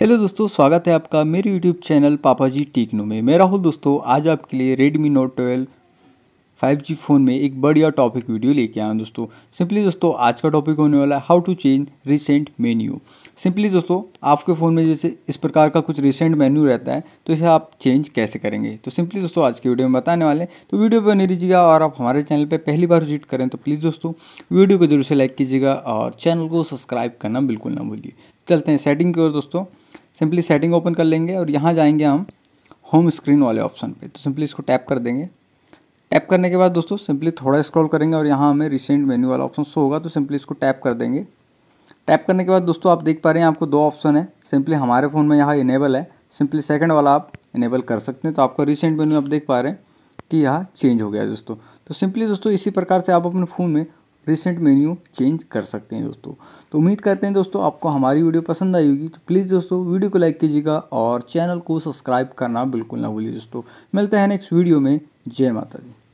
hello दोस्तों स्वागत है आपका मेरे यूट्यूब चैनल पापा जी टीकनो में मैं राहुल दोस्तों आज आपके लिए Redmi Note twelve five G phone में एक बढ़िया टॉपिक वीडियो लेके आया हूं दोस्तों सिंपली दोस्तों आज का टॉपिक होने वाला है how to change recent menu simply दोस्तों आपके फ़ोन में जैसे इस प्रकार का कुछ रिसेंट मेन्यू रहता है तो इसे आप चेंज कैसे करेंगे तो सिंपली दोस्तों आज के वीडियो में बताने वाले तो वीडियो पर नहीं लीजिएगा और आप हमारे चैनल पर पहली बार विजिट करें तो प्लीज़ दोस्तों वीडियो को जरूर से लाइक कीजिएगा और चैनल को सब्सक्राइब करना बिल्कुल ना भूलिए चलते हैं सेटिंग की ओर दोस्तों सिंपली सेटिंग ओपन कर लेंगे और यहाँ जाएंगे हम होम स्क्रीन वाले ऑप्शन पे तो सिंपली इसको टैप कर देंगे टैप करने के बाद दोस्तों सिंपली थोड़ा स्क्रॉल करेंगे और यहाँ हमें रिसेंट मेन्यू वाला ऑप्शन शो होगा तो सिंपली इसको टैप कर देंगे टैप करने के बाद दोस्तों आप देख पा रहे हैं आपको दो ऑप्शन है सिंपली हमारे फ़ोन में यहाँ इनेबल है सिंपली सेकेंड वाला आप इनेबल कर सकते हैं तो आपका रिसेंट मेन्यू आप देख पा रहे हैं कि यहाँ चेंज हो गया है दोस्तों तो सिंपली दोस्तों इसी प्रकार से आप अपने फ़ोन में रिसेंट मेन्यू चेंज कर सकते हैं दोस्तों तो उम्मीद करते हैं दोस्तों आपको हमारी वीडियो पसंद आई होगी तो प्लीज़ दोस्तों वीडियो को लाइक कीजिएगा और चैनल को सब्सक्राइब करना बिल्कुल ना भूलिए दोस्तों मिलते हैं नेक्स्ट वीडियो में जय माता दी